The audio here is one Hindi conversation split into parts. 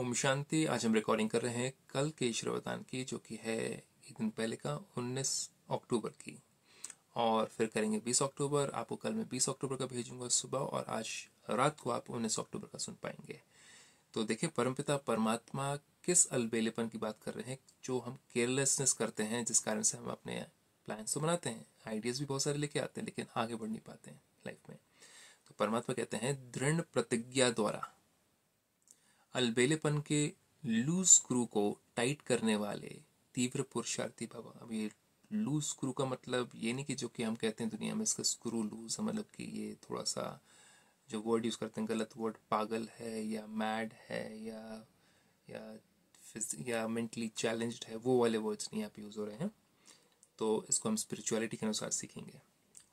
ओम शांति आज हम रिकॉर्डिंग कर रहे हैं कल के श्रवदान की जो कि है एक दिन पहले का 19 अक्टूबर की और फिर करेंगे 20 अक्टूबर आपको कल मैं 20 अक्टूबर का भेजूंगा सुबह और आज रात को आप 19 अक्टूबर का सुन पाएंगे तो देखिए परमपिता परमात्मा किस अलबेलेपन की बात कर रहे हैं जो हम केयरलेसनेस करते हैं जिस कारण से हम अपने प्लान्स तो बनाते हैं आइडियाज भी बहुत सारे लेके आते हैं लेकिन आगे बढ़ नहीं पाते हैं लाइफ में तो परमात्मा कहते हैं दृढ़ प्रतिज्ञा द्वारा अलबेलेपन के लूज स्क्रू को टाइट करने वाले तीव्र पुरुषार्थी भव अब ये लूज स्क्रू का मतलब ये नहीं कि जो कि हम कहते हैं दुनिया में इसका स्क्रू लूज मतलब कि ये थोड़ा सा जो वर्ड यूज़ करते हैं गलत वर्ड पागल है या मैड है या या या मेंटली चैलेंज्ड है वो वाले वर्ड्स नहीं यहाँ पे यूज़ हो रहे हैं तो इसको हम स्पिरिचुअलिटी के अनुसार सीखेंगे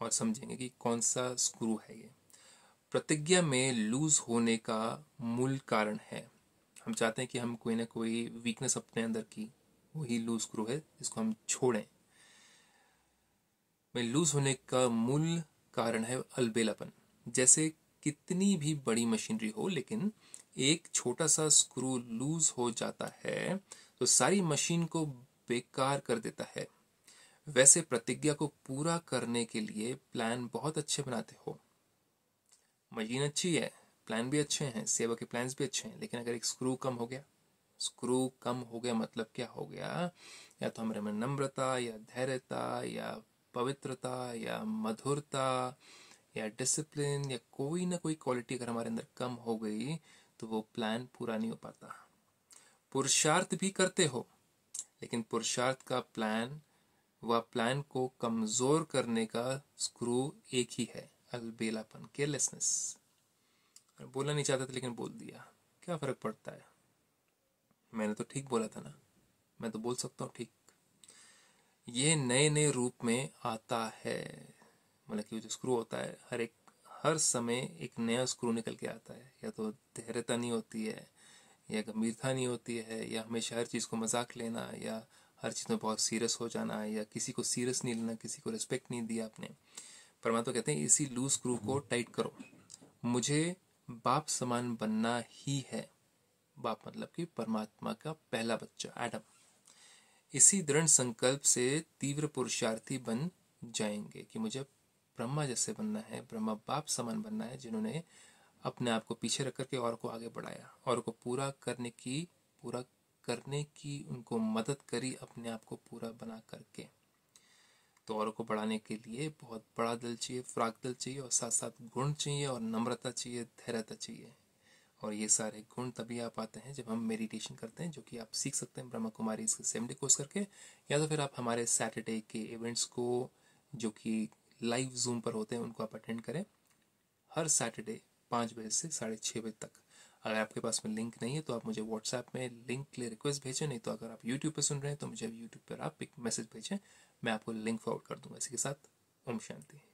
और समझेंगे कि कौन सा स्क्रू है ये प्रतिज्ञा में लूज होने का मूल कारण है हम चाहते हैं कि हम कोई ना कोई वीकनेस अपने अंदर की वही लूज क्रू है जिसको हम छोड़ें में लूज होने का मूल कारण है अलबेलापन जैसे कितनी भी बड़ी मशीनरी हो लेकिन एक छोटा सा स्क्रू लूज हो जाता है तो सारी मशीन को बेकार कर देता है वैसे प्रतिज्ञा को पूरा करने के लिए प्लान बहुत अच्छे बनाते हो मशीन अच्छी है प्लान भी अच्छे हैं सेवा के प्लान भी अच्छे हैं लेकिन अगर एक स्क्रू कम हो गया स्क्रू कम हो गया मतलब क्या हो गया या तो हमारे में नम्रता या धैर्यता या पवित्रता या मधुरता या डिसिप्लिन या कोई ना कोई क्वालिटी अगर हमारे अंदर कम हो गई तो वो प्लान पूरा नहीं हो पाता पुरुषार्थ भी करते हो लेकिन पुरुषार्थ का प्लान व प्लान को कमजोर करने का स्क्रू एक ही है अलबेलापन केयरलेसनेस मैं बोलना नहीं चाहता था लेकिन बोल दिया क्या फ़र्क पड़ता है मैंने तो ठीक बोला था ना मैं तो बोल सकता हूँ ठीक ये नए नए रूप में आता है मतलब कि जो स्क्रू होता है हर एक हर समय एक नया स्क्रू निकल के आता है या तो धैर्यता नहीं होती है या गंभीरता नहीं होती है या हमेशा हर चीज़ को मजाक लेना या हर चीज़ में बहुत सीरियस हो जाना या किसी को सीरियस नहीं लेना किसी को रिस्पेक्ट नहीं दिया आपने परमात्मा तो कहते हैं इसी लूज स्क्रू को टाइट करो मुझे बाप समान बनना ही है बाप मतलब कि परमात्मा का पहला बच्चा एडम इसी दृढ़ संकल्प से तीव्र पुरुषार्थी बन जाएंगे कि मुझे ब्रह्मा जैसे बनना है ब्रह्मा बाप समान बनना है जिन्होंने अपने आप को पीछे रख करके और को आगे बढ़ाया और को पूरा करने की पूरा करने की उनको मदद करी अपने आप को पूरा बना करके तो औरों को बढ़ाने के लिए बहुत बड़ा दिल चाहिए फ्राक दिल चाहिए और साथ साथ गुण चाहिए और नम्रता चाहिए धैर्यता चाहिए और ये सारे गुण तभी आ पाते हैं जब हम मेडिटेशन करते हैं जो कि आप सीख सकते हैं ब्रह्मा कुमारी इसके सेमडी डे कोर्स करके या तो फिर आप हमारे सैटरडे के इवेंट्स को जो कि लाइव जूम पर होते हैं उनको आप अटेंड करें हर सैटरडे पाँच बजे से साढ़े छः बजे तक अगर आपके पास में लिंक नहीं है तो आप मुझे व्हाट्सएप में लिंक के लिए रिक्वेस्ट भेजें नहीं तो अगर आप यूट्यूब पर सुन रहे हैं तो मुझे यूट्यूब पर आप एक मैसेज भेजें मैं आपको लिंक फॉरवर्ड कर दूंगा इसी के साथ ओम शांति